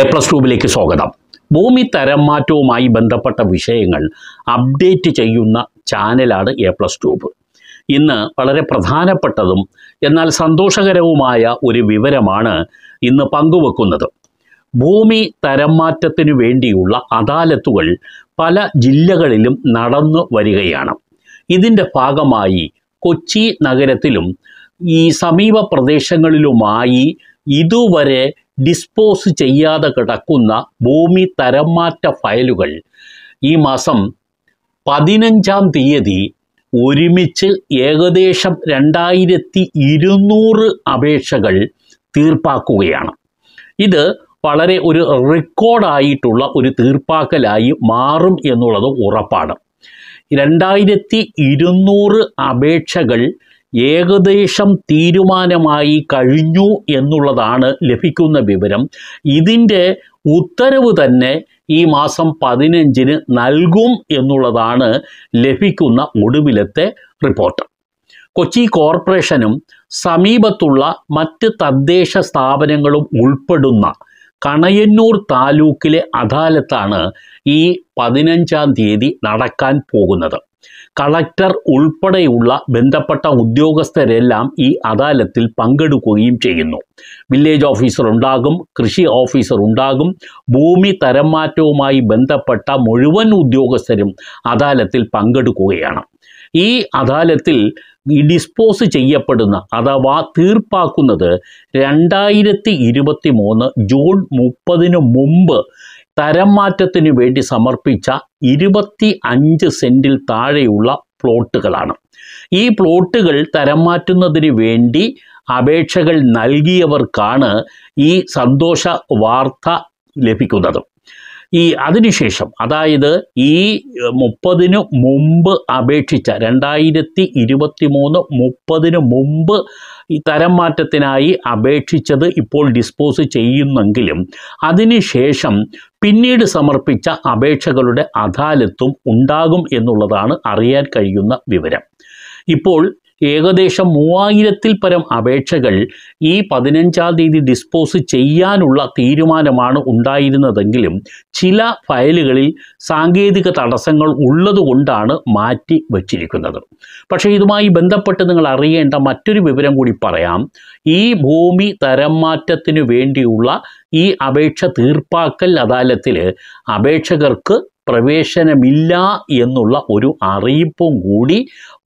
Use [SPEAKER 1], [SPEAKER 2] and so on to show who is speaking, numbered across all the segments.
[SPEAKER 1] A plus ട്യൂബിലേക്ക് സ്വാഗതം ഭൂമി തരംമാറ്റവുമായി ബന്ധപ്പെട്ട വിഷയങ്ങൾ അപ്ഡേറ്റ് ചെയ്യുന്ന ചാനലാണ് എ പ്ലസ് ട്യൂബ് ഇന്ന് വളരെ പ്രധാനപ്പെട്ടതും എന്നാൽ സന്തോഷകരവുമായ ഒരു വിവരമാണ് ഇന്ന് പങ്കുവെക്കുന്നത് ഭൂമി തരം വേണ്ടിയുള്ള അദാലത്തുകൾ പല ജില്ലകളിലും നടന്നു വരികയാണ് ഇതിൻ്റെ ഭാഗമായി കൊച്ചി നഗരത്തിലും ഈ സമീപ പ്രദേശങ്ങളിലുമായി ഇതുവരെ ഡിസ്പോസ് ചെയ്യാതെ കിടക്കുന്ന ഭൂമി തരംമാറ്റ ഫയലുകൾ ഈ മാസം പതിനഞ്ചാം തീയതി ഒരുമിച്ച് ഏകദേശം രണ്ടായിരത്തി ഇരുന്നൂറ് അപേക്ഷകൾ തീർപ്പാക്കുകയാണ് ഇത് വളരെ ഒരു റെക്കോർഡായിട്ടുള്ള ഒരു തീർപ്പാക്കലായി മാറും എന്നുള്ളത് ഉറപ്പാണ് രണ്ടായിരത്തി ഇരുന്നൂറ് അപേക്ഷകൾ ഏകദേശം തീരുമാനമായി കഴിഞ്ഞു എന്നുള്ളതാണ് ലഭിക്കുന്ന വിവരം ഇതിൻ്റെ ഉത്തരവ് തന്നെ ഈ മാസം പതിനഞ്ചിന് നൽകും എന്നുള്ളതാണ് ലഭിക്കുന്ന ഒടുവിലത്തെ റിപ്പോർട്ട് കൊച്ചി കോർപ്പറേഷനും സമീപത്തുള്ള മറ്റ് തദ്ദേശ സ്ഥാപനങ്ങളും ഉൾപ്പെടുന്ന കണയന്നൂർ താലൂക്കിലെ അദാലത്താണ് ഈ പതിനഞ്ചാം തീയതി നടക്കാൻ പോകുന്നത് കളക്ടർ ഉൾപ്പെടെയുള്ള ബന്ധപ്പെട്ട ഉദ്യോഗസ്ഥരെല്ലാം ഈ അദാലത്തിൽ പങ്കെടുക്കുകയും ചെയ്യുന്നു വില്ലേജ് ഓഫീസർ ഉണ്ടാകും കൃഷി ഓഫീസർ ഉണ്ടാകും ഭൂമി തരം മാറ്റവുമായി ബന്ധപ്പെട്ട മുഴുവൻ ഉദ്യോഗസ്ഥരും അദാലത്തിൽ പങ്കെടുക്കുകയാണ് ഈ അദാലത്തിൽ ഡിസ്പോസ് ചെയ്യപ്പെടുന്ന അഥവാ തീർപ്പാക്കുന്നത് രണ്ടായിരത്തി ഇരുപത്തി മൂന്ന് ജൂൺ മുപ്പതിന് മുമ്പ് തരം മാറ്റത്തിന് വേണ്ടി സമർപ്പിച്ച ഇരുപത്തി അഞ്ച് സെൻറ്റിൽ താഴെയുള്ള പ്ലോട്ടുകളാണ് ഈ പ്ലോട്ടുകൾ തരം മാറ്റുന്നതിന് വേണ്ടി അപേക്ഷകൾ നൽകിയവർക്കാണ് ഈ സന്തോഷ വാർത്ത ലഭിക്കുന്നത് ഈ അതിനുശേഷം അതായത് ഈ മുപ്പതിനു മുമ്പ് അപേക്ഷിച്ച രണ്ടായിരത്തി ഇരുപത്തി മൂന്ന് മുപ്പതിനു മുമ്പ് ഈ തരം മാറ്റത്തിനായി അപേക്ഷിച്ചത് ഇപ്പോൾ ഡിസ്പോസ് ചെയ്യുന്നെങ്കിലും അതിനുശേഷം പിന്നീട് സമർപ്പിച്ച അപേക്ഷകളുടെ അദാലത്തും ഉണ്ടാകും എന്നുള്ളതാണ് അറിയാൻ കഴിയുന്ന വിവരം ഇപ്പോൾ ഏകദേശം മൂവായിരത്തിൽ പരം അപേക്ഷകൾ ഈ പതിനഞ്ചാം തീയതി ഡിസ്പോസ് ചെയ്യാനുള്ള തീരുമാനമാണ് ഉണ്ടായിരുന്നതെങ്കിലും ചില ഫയലുകളിൽ സാങ്കേതിക തടസ്സങ്ങൾ ഉള്ളതുകൊണ്ടാണ് മാറ്റി വച്ചിരിക്കുന്നത് പക്ഷേ ഇതുമായി ബന്ധപ്പെട്ട് നിങ്ങൾ അറിയേണ്ട മറ്റൊരു വിവരം കൂടി പറയാം ഈ ഭൂമി തരം മാറ്റത്തിനു വേണ്ടിയുള്ള ഈ അപേക്ഷ തീർപ്പാക്കൽ അദാലത്തിൽ അപേക്ഷകർക്ക് പ്രവേശനമില്ല എന്നുള്ള ഒരു അറിയിപ്പും കൂടി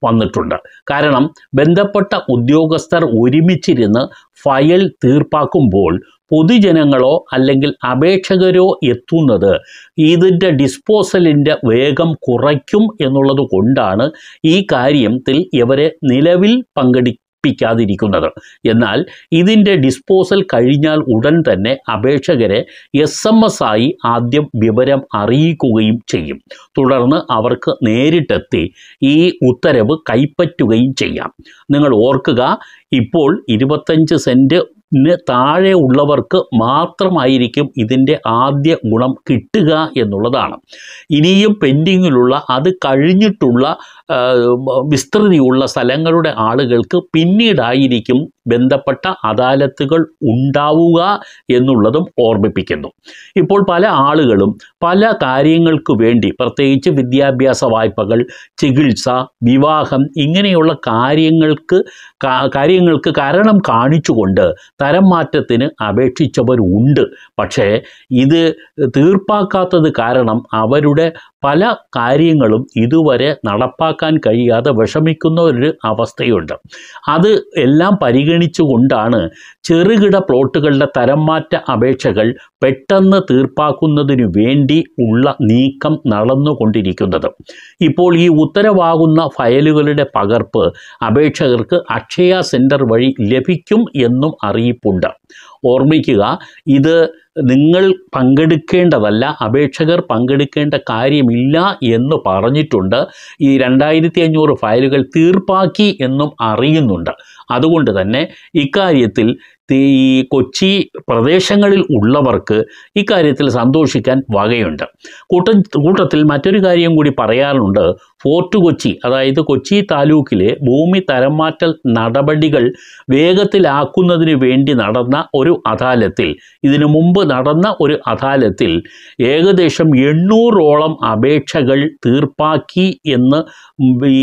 [SPEAKER 1] വന്നിട്ടുണ്ട് കാരണം ബന്ധപ്പെട്ട ഉദ്യോഗസ്ഥർ ഒരുമിച്ചിരുന്ന് ഫയൽ തീർപ്പാക്കുമ്പോൾ പൊതുജനങ്ങളോ അല്ലെങ്കിൽ അപേക്ഷകരോ എത്തുന്നത് ഇതിൻ്റെ ഡിസ്പോസലിൻ്റെ വേഗം കുറയ്ക്കും എന്നുള്ളത് കൊണ്ടാണ് ഈ കാര്യത്തിൽ ഇവരെ നിലവിൽ പങ്കെടുക്കുക സമർപ്പിക്കാതിരിക്കുന്നത് എന്നാൽ ഇതിൻ്റെ ഡിസ്പോസൽ കഴിഞ്ഞാൽ ഉടൻ തന്നെ അപേക്ഷകരെ എസ് എം എസ് ആയി ആദ്യം വിവരം അറിയിക്കുകയും ചെയ്യും തുടർന്ന് അവർക്ക് നേരിട്ടെത്തി ഈ ഉത്തരവ് കൈപ്പറ്റുകയും ചെയ്യാം നിങ്ങൾ ഓർക്കുക ഇപ്പോൾ ഇരുപത്തഞ്ച് സെൻറ്റ് താഴെ ഉള്ളവർക്ക് മാത്രമായിരിക്കും ഇതിൻ്റെ ആദ്യ ഗുണം കിട്ടുക എന്നുള്ളതാണ് ഇനിയും പെൻഡിങ്ങിലുള്ള അത് കഴിഞ്ഞിട്ടുള്ള വിസ്തൃതിയുള്ള സ്ഥലങ്ങളുടെ ആളുകൾക്ക് പിന്നീടായിരിക്കും ബന്ധപ്പെട്ട അദാലത്തുകൾ ഉണ്ടാവുക എന്നുള്ളതും ഓർമ്മിപ്പിക്കുന്നു ഇപ്പോൾ പല ആളുകളും പല കാര്യങ്ങൾക്ക് വേണ്ടി പ്രത്യേകിച്ച് വിദ്യാഭ്യാസ വായ്പകൾ ചികിത്സ വിവാഹം ഇങ്ങനെയുള്ള കാര്യങ്ങൾക്ക് കാര്യങ്ങൾക്ക് കാരണം കാണിച്ചുകൊണ്ട് തരം മാറ്റത്തിന് അപേക്ഷിച്ചവരുണ്ട് പക്ഷേ ഇത് തീർപ്പാക്കാത്തത് കാരണം അവരുടെ പല കാര്യങ്ങളും ഇതുവരെ നടപ്പാക്കാൻ കഴിയാതെ വിഷമിക്കുന്ന ഒരു അവസ്ഥയുണ്ട് അത് എല്ലാം പരിഗണി പരിഗണിച്ചുകൊണ്ടാണ് ചെറുകിട പ്ലോട്ടുകളുടെ തരംമാറ്റ അപേക്ഷകൾ പെട്ടെന്ന് തീർപ്പാക്കുന്നതിനു വേണ്ടി ഉള്ള നീക്കം നടന്നുകൊണ്ടിരിക്കുന്നത് ഇപ്പോൾ ഈ ഉത്തരവാകുന്ന ഫയലുകളുടെ പകർപ്പ് അപേക്ഷകർക്ക് അക്ഷയ സെൻറ്റർ വഴി ലഭിക്കും എന്നും അറിയിപ്പുണ്ട് ഓർമ്മിക്കുക ഇത് നിങ്ങൾ പങ്കെടുക്കേണ്ടതല്ല അപേക്ഷകർ പങ്കെടുക്കേണ്ട കാര്യമില്ല എന്ന് പറഞ്ഞിട്ടുണ്ട് ഈ രണ്ടായിരത്തി അഞ്ഞൂറ് ഫയലുകൾ തീർപ്പാക്കി എന്നും അറിയുന്നുണ്ട് അതുകൊണ്ട് തന്നെ ഇക്കാര്യത്തിൽ ഈ കൊച്ചി പ്രദേശങ്ങളിൽ ഉള്ളവർക്ക് ഇക്കാര്യത്തിൽ സന്തോഷിക്കാൻ വകയുണ്ട് കൂട്ട കൂട്ടത്തിൽ മറ്റൊരു കാര്യം കൂടി പറയാറുണ്ട് ഫോർട്ട് കൊച്ചി അതായത് കൊച്ചി താലൂക്കിലെ ഭൂമി തരംമാറ്റൽ നടപടികൾ വേഗത്തിലാക്കുന്നതിന് വേണ്ടി നടന്ന ഒരു അദാലത്തിൽ ഇതിനു മുമ്പ് നടന്ന ഒരു അദാലത്തിൽ ഏകദേശം എണ്ണൂറോളം അപേക്ഷകൾ തീർപ്പാക്കി എന്ന്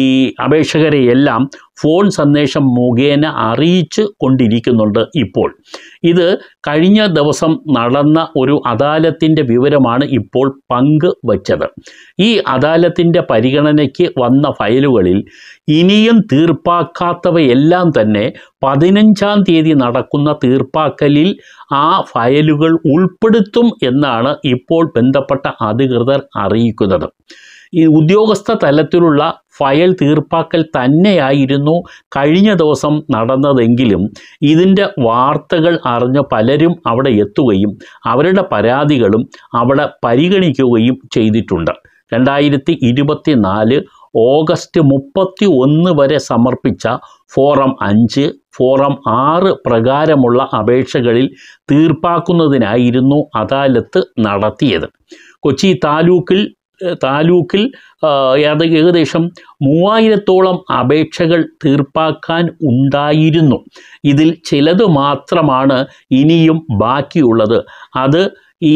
[SPEAKER 1] ഈ അപേക്ഷകരെയെല്ലാം ഫോൺ സന്ദേശം മുഖേന അറിയിച്ച് കൊണ്ടിരിക്കുന്നുണ്ട് ഇപ്പോൾ ഇത് കഴിഞ്ഞ ദിവസം നടന്ന ഒരു അദാലത്തിൻ്റെ വിവരമാണ് ഇപ്പോൾ പങ്ക് വച്ചത് ഈ അദാലത്തിൻ്റെ പരിഗണന പരിശോധനയ്ക്ക് വന്ന ഫയലുകളിൽ ഇനിയും തീർപ്പാക്കാത്തവയെല്ലാം തന്നെ പതിനഞ്ചാം തീയതി നടക്കുന്ന തീർപ്പാക്കലിൽ ആ ഫയലുകൾ ഉൾപ്പെടുത്തും എന്നാണ് ഇപ്പോൾ ബന്ധപ്പെട്ട അധികൃതർ അറിയിക്കുന്നത് ഈ ഉദ്യോഗസ്ഥ തലത്തിലുള്ള ഫയൽ തീർപ്പാക്കൽ തന്നെയായിരുന്നു കഴിഞ്ഞ ദിവസം നടന്നതെങ്കിലും ഇതിൻ്റെ വാർത്തകൾ അറിഞ്ഞ പലരും അവിടെ എത്തുകയും അവരുടെ പരാതികളും അവിടെ പരിഗണിക്കുകയും ചെയ്തിട്ടുണ്ട് രണ്ടായിരത്തി ഇരുപത്തി നാല് ഓഗസ്റ്റ് മുപ്പത്തി ഒന്ന് വരെ സമർപ്പിച്ച ഫോറം അഞ്ച് ഫോറം ആറ് പ്രകാരമുള്ള അപേക്ഷകളിൽ തീർപ്പാക്കുന്നതിനായിരുന്നു അദാലത്ത് നടത്തിയത് കൊച്ചി താലൂക്കിൽ താലൂക്കിൽ ഏകദേശം മൂവായിരത്തോളം അപേക്ഷകൾ തീർപ്പാക്കാൻ ഉണ്ടായിരുന്നു ഇതിൽ ചിലത് മാത്രമാണ് ഇനിയും ബാക്കിയുള്ളത് അത്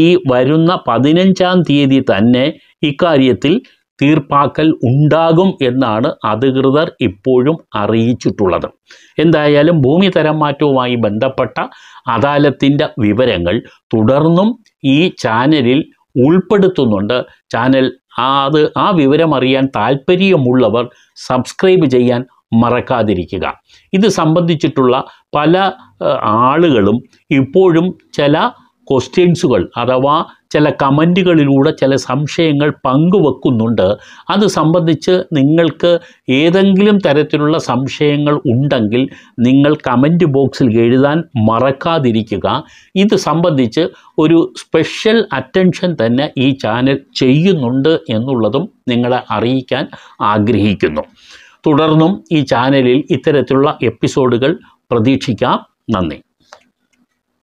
[SPEAKER 1] ഈ വരുന്ന പതിനഞ്ചാം തീയതി തന്നെ ഇക്കാര്യത്തിൽ തീർപ്പാക്കൽ ഉണ്ടാകും എന്നാണ് അധികൃതർ ഇപ്പോഴും അറിയിച്ചിട്ടുള്ളത് എന്തായാലും ഭൂമി തരം മാറ്റവുമായി ബന്ധപ്പെട്ട അദാലത്തിൻ്റെ വിവരങ്ങൾ തുടർന്നും ഈ ചാനലിൽ ഉൾപ്പെടുത്തുന്നുണ്ട് ചാനൽ അത് ആ വിവരം അറിയാൻ താല്പര്യമുള്ളവർ സബ്സ്ക്രൈബ് ചെയ്യാൻ മറക്കാതിരിക്കുക ഇത് സംബന്ധിച്ചിട്ടുള്ള പല ആളുകളും ഇപ്പോഴും ചില ക്വസ്റ്റ്യൻസുകൾ അഥവാ ചില കമൻറ്റുകളിലൂടെ ചില സംശയങ്ങൾ പങ്കുവെക്കുന്നുണ്ട് അത് സംബന്ധിച്ച് നിങ്ങൾക്ക് ഏതെങ്കിലും തരത്തിലുള്ള സംശയങ്ങൾ ഉണ്ടെങ്കിൽ നിങ്ങൾ കമൻറ്റ് ബോക്സിൽ എഴുതാൻ മറക്കാതിരിക്കുക ഇത് സംബന്ധിച്ച് ഒരു സ്പെഷ്യൽ അറ്റൻഷൻ തന്നെ ഈ ചാനൽ ചെയ്യുന്നുണ്ട് എന്നുള്ളതും നിങ്ങളെ അറിയിക്കാൻ ആഗ്രഹിക്കുന്നു തുടർന്നും ഈ ചാനലിൽ ഇത്തരത്തിലുള്ള എപ്പിസോഡുകൾ പ്രതീക്ഷിക്കാം നന്ദി